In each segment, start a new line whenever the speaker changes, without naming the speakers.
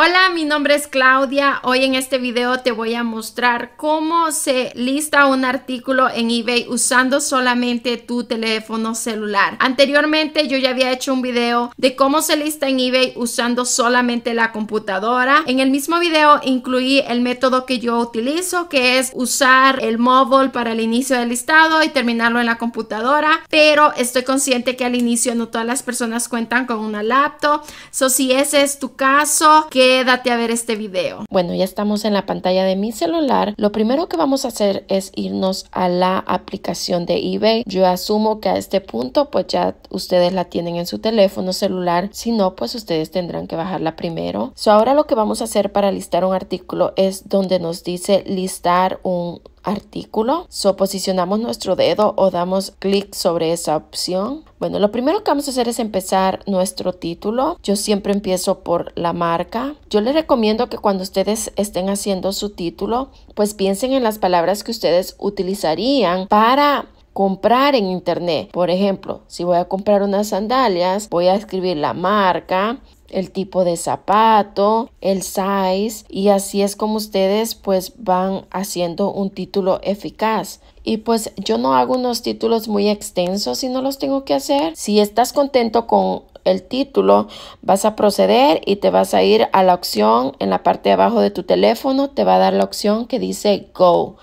Hola, mi nombre es Claudia. Hoy en este video te voy a mostrar cómo se lista un artículo en eBay usando solamente tu teléfono celular. Anteriormente yo ya había hecho un video de cómo se lista en eBay usando solamente la computadora. En el mismo video incluí el método que yo utilizo que es usar el móvil para el inicio del listado y terminarlo en la computadora. Pero estoy consciente que al inicio no todas las personas cuentan con una laptop. So, si ese es tu caso, que quédate a ver este video. Bueno, ya estamos en la pantalla de mi celular. Lo primero que vamos a hacer es irnos a la aplicación de eBay. Yo asumo que a este punto pues ya ustedes la tienen en su teléfono celular. Si no, pues ustedes tendrán que bajarla primero. So, ahora lo que vamos a hacer para listar un artículo es donde nos dice listar un artículo. So posicionamos nuestro dedo o damos clic sobre esa opción. Bueno, lo primero que vamos a hacer es empezar nuestro título. Yo siempre empiezo por la marca. Yo les recomiendo que cuando ustedes estén haciendo su título, pues piensen en las palabras que ustedes utilizarían para comprar en internet. Por ejemplo, si voy a comprar unas sandalias, voy a escribir la marca el tipo de zapato, el size y así es como ustedes pues van haciendo un título eficaz. Y pues yo no hago unos títulos muy extensos si no los tengo que hacer. Si estás contento con el título, vas a proceder y te vas a ir a la opción en la parte de abajo de tu teléfono, te va a dar la opción que dice Go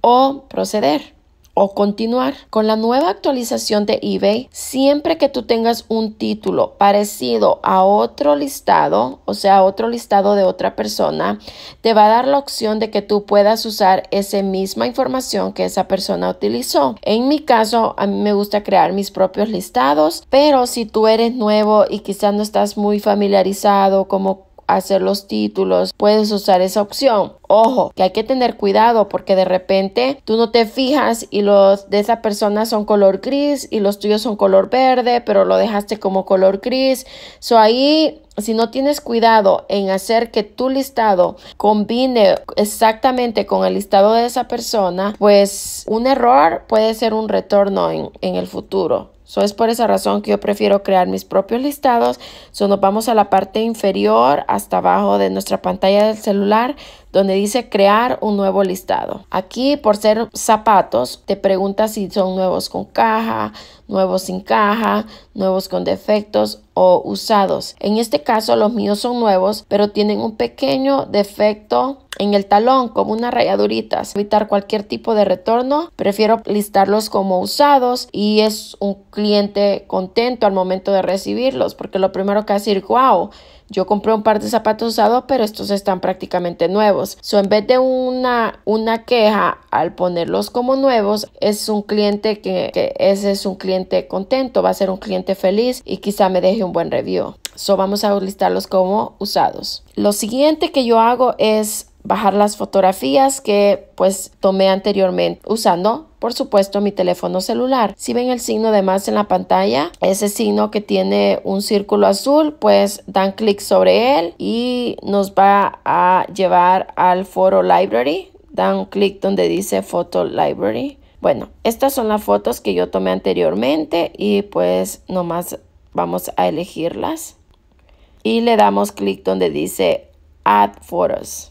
o proceder o continuar. Con la nueva actualización de eBay, siempre que tú tengas un título parecido a otro listado, o sea, otro listado de otra persona, te va a dar la opción de que tú puedas usar esa misma información que esa persona utilizó. En mi caso, a mí me gusta crear mis propios listados, pero si tú eres nuevo y quizás no estás muy familiarizado como hacer los títulos, puedes usar esa opción. Ojo, que hay que tener cuidado porque de repente tú no te fijas y los de esa persona son color gris y los tuyos son color verde, pero lo dejaste como color gris. So ahí si no tienes cuidado en hacer que tu listado combine exactamente con el listado de esa persona, pues un error puede ser un retorno en, en el futuro es por esa razón que yo prefiero crear mis propios listados. nos vamos a la parte inferior hasta abajo de nuestra pantalla del celular donde dice crear un nuevo listado. Aquí por ser zapatos te pregunta si son nuevos con caja, nuevos sin caja, nuevos con defectos o usados. En este caso los míos son nuevos, pero tienen un pequeño defecto en el talón como una rayaduritas. Evitar cualquier tipo de retorno. Prefiero listarlos como usados y es un cliente contento al momento de recibirlos porque lo primero que va a decir, wow, yo compré un par de zapatos usados, pero estos están prácticamente nuevos. So, en vez de una, una queja al ponerlos como nuevos, es un cliente que, ese es un cliente contento, va a ser un cliente feliz y quizá me deje un buen review. So, vamos a listarlos como usados. Lo siguiente que yo hago es bajar las fotografías que pues tomé anteriormente usando por supuesto mi teléfono celular. Si ven el signo de más en la pantalla, ese signo que tiene un círculo azul, pues dan clic sobre él y nos va a llevar al foro library. Dan clic donde dice photo library. Bueno, estas son las fotos que yo tomé anteriormente y pues nomás vamos a elegirlas. Y le damos clic donde dice add photos.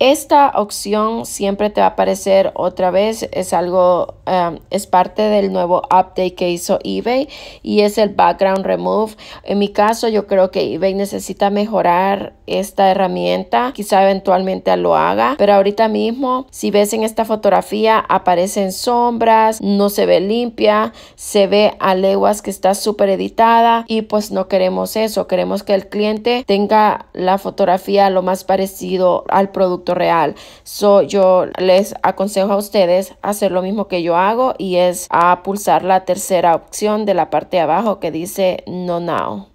Esta opción siempre te va a aparecer otra vez, es algo, um, es parte del nuevo update que hizo eBay y es el background remove. En mi caso yo creo que eBay necesita mejorar esta herramienta, quizá eventualmente lo haga, pero ahorita mismo si ves en esta fotografía aparecen sombras, no se ve limpia, se ve a leguas que está súper editada y pues no queremos eso, queremos que el cliente tenga la fotografía lo más parecido al producto real. So, yo les aconsejo a ustedes hacer lo mismo que yo hago y es a pulsar la tercera opción de la parte de abajo que dice No Now.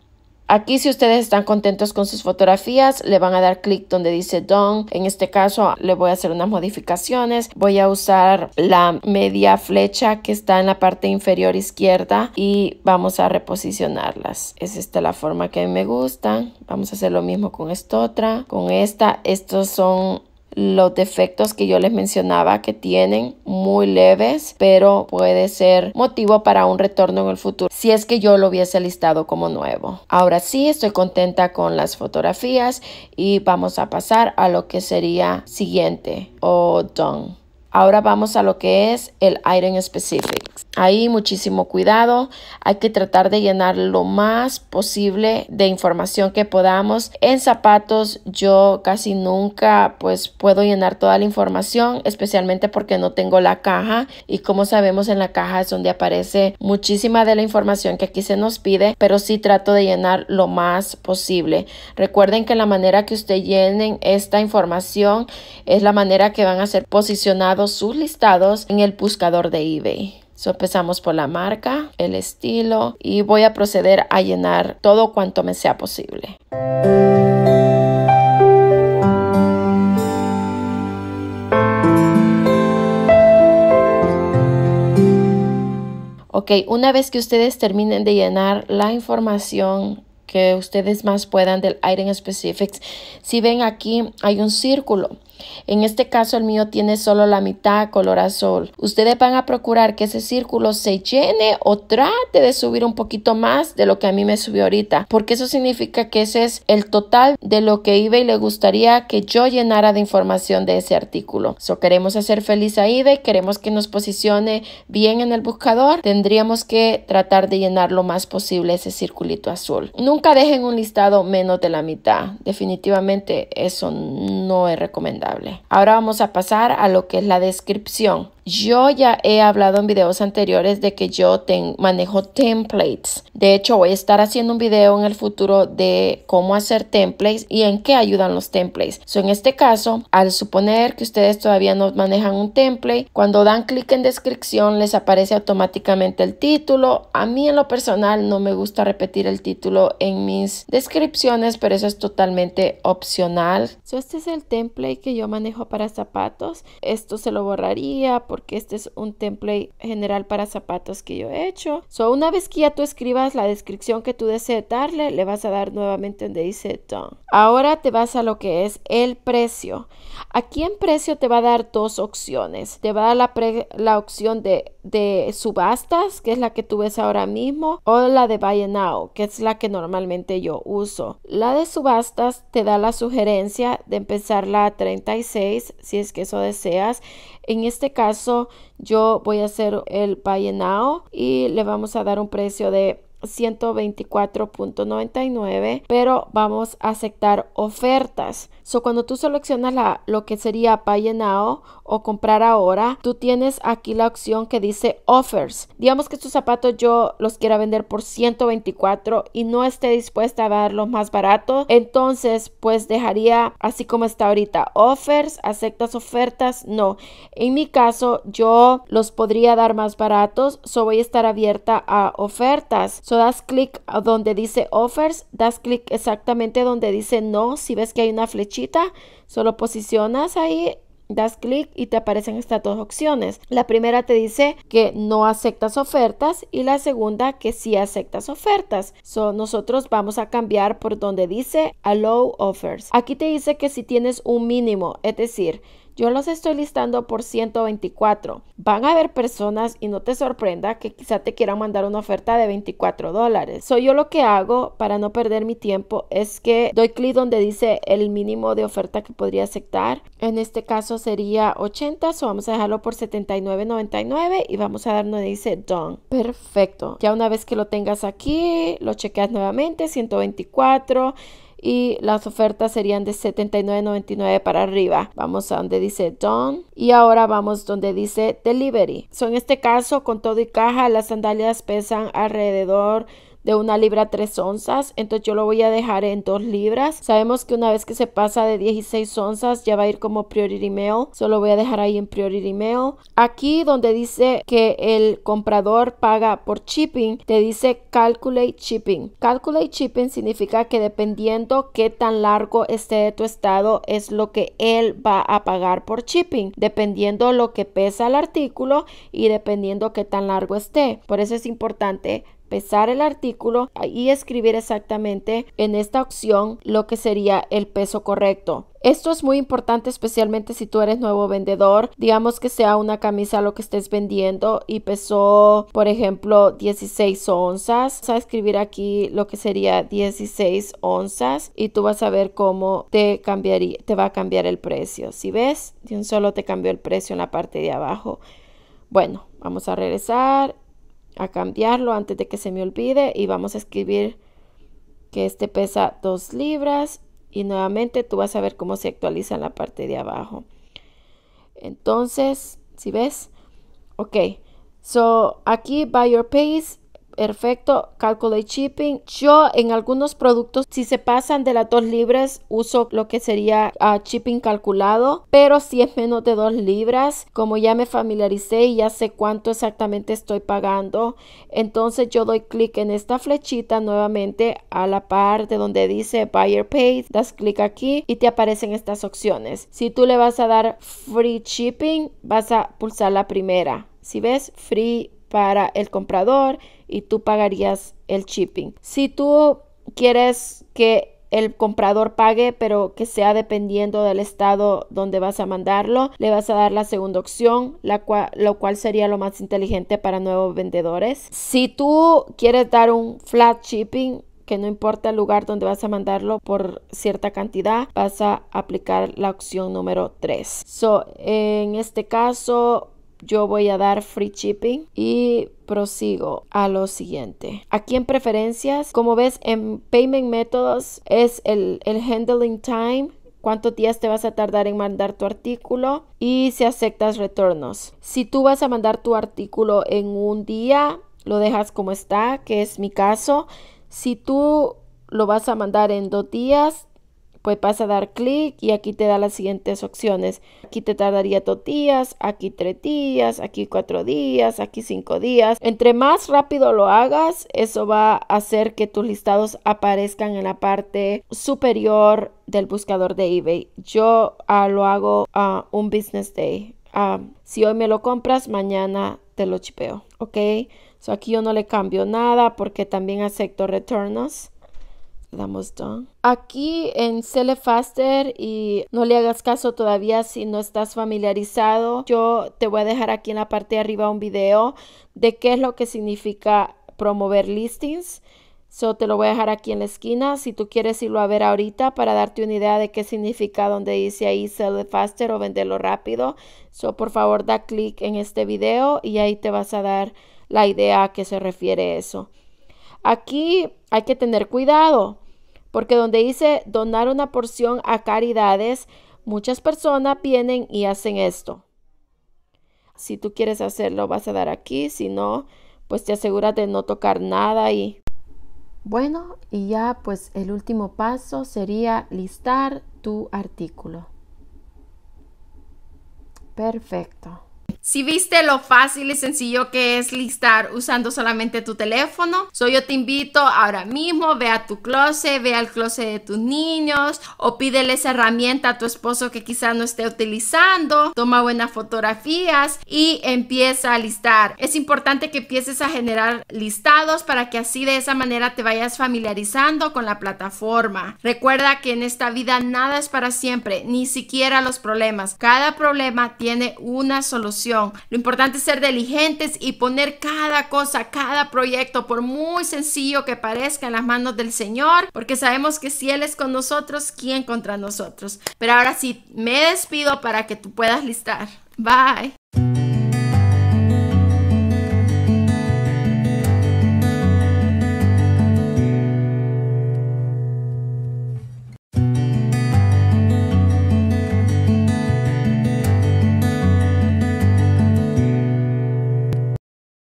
Aquí si ustedes están contentos con sus fotografías, le van a dar clic donde dice Done. En este caso le voy a hacer unas modificaciones. Voy a usar la media flecha que está en la parte inferior izquierda y vamos a reposicionarlas. Es esta la forma que a mí me gusta. Vamos a hacer lo mismo con esta otra. Con esta, estos son los defectos que yo les mencionaba que tienen muy leves, pero puede ser motivo para un retorno en el futuro si es que yo lo hubiese listado como nuevo. Ahora sí, estoy contenta con las fotografías y vamos a pasar a lo que sería siguiente o Ahora vamos a lo que es el Iron specifics. Ahí muchísimo cuidado. Hay que tratar de llenar lo más posible de información que podamos. En zapatos yo casi nunca pues puedo llenar toda la información, especialmente porque no tengo la caja y como sabemos en la caja es donde aparece muchísima de la información que aquí se nos pide, pero sí trato de llenar lo más posible. Recuerden que la manera que ustedes llenen esta información es la manera que van a ser posicionados sus listados en el buscador de eBay. empezamos por la marca, el estilo y voy a proceder a llenar todo cuanto me sea posible. Ok, una vez que ustedes terminen de llenar la información que ustedes más puedan del Item Specifics, si ven aquí hay un círculo. En este caso el mío tiene solo la mitad color azul. Ustedes van a procurar que ese círculo se llene o trate de subir un poquito más de lo que a mí me subió ahorita, porque eso significa que ese es el total de lo que eBay le gustaría que yo llenara de información de ese artículo. So, queremos hacer feliz a eBay, queremos que nos posicione bien en el buscador, tendríamos que tratar de llenar lo más posible ese circulito azul. Nunca dejen un listado menos de la mitad. Definitivamente eso no es recomendable. Ahora vamos a pasar a lo que es la descripción. Yo ya he hablado en videos anteriores de que yo manejo templates. De hecho, voy a estar haciendo un video en el futuro de cómo hacer templates y en qué ayudan los templates. So, en este caso, al suponer que ustedes todavía no manejan un template, cuando dan clic en descripción les aparece automáticamente el título. A mí en lo personal no me gusta repetir el título en mis descripciones, pero eso es totalmente opcional. So, este es el template que yo manejo para zapatos. Esto se lo borraría porque este es un template general para zapatos que yo he hecho. una vez que ya tú escribas la descripción que tú desees darle, le vas a dar nuevamente donde dice done. Ahora te vas a lo que es el precio. Aquí en precio te va a dar dos opciones. Te va a dar la opción de de subastas, que es la que tú ves ahora mismo, o la de Buy que es la que normalmente yo uso. La de subastas te da la sugerencia de empezar la 36, si es que eso deseas. En este caso, yo voy a hacer el Buy y le vamos a dar un precio de 124.99, pero vamos a aceptar ofertas. So, cuando tú seleccionas la, lo que sería Buy Now o comprar ahora, tú tienes aquí la opción que dice offers. Digamos que estos zapatos yo los quiera vender por 124 y no esté dispuesta a darlos más baratos, entonces pues dejaría así como está ahorita. Offers, aceptas ofertas, no. En mi caso yo los podría dar más baratos, so voy a estar abierta a ofertas. So das clic donde dice offers, das clic exactamente donde dice no, si ves que hay una flechita, solo posicionas ahí das clic y te aparecen estas dos opciones. La primera te dice que no aceptas ofertas y la segunda que sí aceptas ofertas. nosotros vamos a cambiar por donde dice allow offers. Aquí te dice que si tienes un mínimo, es decir, yo los estoy listando por 124. Van a haber personas y no te sorprenda que quizá te quieran mandar una oferta de 24 dólares. Soy yo lo que hago para no perder mi tiempo es que doy clic donde dice el mínimo de oferta que podría aceptar. En este caso sería 80, so vamos a dejarlo por 79.99 y vamos a dar donde dice done. Perfecto. Ya una vez que lo tengas aquí, lo chequeas nuevamente, 124 y las ofertas serían de 79.99 para arriba. Vamos a donde dice Don y ahora vamos donde dice Delivery. son en este caso, con todo y caja, las sandalias pesan alrededor de una libra tres onzas, entonces yo lo voy a dejar en dos libras. Sabemos que una vez que se pasa de 16 onzas ya va a ir como priority mail, solo voy a dejar ahí en priority mail. Aquí donde dice que el comprador paga por shipping, te dice calculate shipping. Calculate shipping significa que dependiendo qué tan largo esté de tu estado es lo que él va a pagar por shipping, dependiendo lo que pesa el artículo y dependiendo qué tan largo esté. Por eso es importante pesar el artículo y escribir exactamente en esta opción lo que sería el peso correcto. Esto es muy importante especialmente si tú eres nuevo vendedor, digamos que sea una camisa lo que estés vendiendo y pesó, por ejemplo, 16 onzas. Vas a escribir aquí lo que sería 16 onzas y tú vas a ver cómo te cambiaría, te va a cambiar el precio. Si ves, de un solo te cambió el precio en la parte de abajo. Bueno, vamos a regresar a cambiarlo antes de que se me olvide y vamos a escribir que este pesa dos libras y nuevamente tú vas a ver cómo se actualiza en la parte de abajo. Entonces, si ves, ok, so aquí by your pace perfecto. Calculate shipping. Yo en algunos productos, si se pasan de las dos libras, uso lo que sería uh, shipping calculado. Pero si es menos de dos libras, como ya me familiaricé y ya sé cuánto exactamente estoy pagando, entonces yo doy clic en esta flechita nuevamente a la parte donde dice Buyer Paid. Das clic aquí y te aparecen estas opciones. Si tú le vas a dar free shipping, vas a pulsar la primera. Si ves, free para el comprador y tú pagarías el shipping. Si tú quieres que el comprador pague, pero que sea dependiendo del estado donde vas a mandarlo. Le vas a dar la segunda opción, la cual, lo cual sería lo más inteligente para nuevos vendedores. Si tú quieres dar un flat shipping, que no importa el lugar donde vas a mandarlo por cierta cantidad, vas a aplicar la opción número 3. en este caso, yo voy a dar free shipping y prosigo a lo siguiente. Aquí en preferencias, como ves en payment methods es el, el handling time cuántos días te vas a tardar en mandar tu artículo y si aceptas retornos. Si tú vas a mandar tu artículo en un día, lo dejas como está, que es mi caso. Si tú lo vas a mandar en dos días, pues vas a dar clic y aquí te da las siguientes opciones. Aquí te tardaría dos días, aquí tres días, aquí cuatro días, aquí cinco días. Entre más rápido lo hagas, eso va a hacer que tus listados aparezcan en la parte superior del buscador de eBay. Yo ah, lo hago a ah, un business day. Ah, si hoy me lo compras, mañana te lo chipeo, ¿ok? aquí yo no le cambio nada porque también acepto returns Aquí en faster y no le hagas caso todavía si no estás familiarizado, yo te voy a dejar aquí en la parte de arriba un video de qué es lo que significa promover listings. yo te lo voy a dejar aquí en la esquina si tú quieres irlo a ver ahorita para darte una idea de qué significa donde dice ahí sell faster o venderlo rápido. So por favor da clic en este video y ahí te vas a dar la idea a qué se refiere eso. Aquí hay que tener cuidado porque donde dice donar una porción a caridades, muchas personas vienen y hacen esto. Si tú quieres hacerlo, vas a dar aquí. Si no, pues te aseguras de no tocar nada y... Bueno, y ya pues el último paso sería listar tu artículo. Perfecto. Si viste lo fácil y sencillo que es listar usando solamente tu teléfono, soy yo te invito ahora mismo, ve a tu closet, ve al closet de tus niños o pídele esa herramienta a tu esposo que quizás no esté utilizando, toma buenas fotografías y empieza a listar. Es importante que empieces a generar listados para que así de esa manera te vayas familiarizando con la plataforma. Recuerda que en esta vida nada es para siempre, ni siquiera los problemas. Cada problema tiene una solución lo importante es ser diligentes y poner cada cosa, cada proyecto, por muy sencillo que parezca, en las manos del Señor, porque sabemos que si Él es con nosotros, ¿quién contra nosotros? Pero ahora sí, me despido para que tú puedas listar. Bye.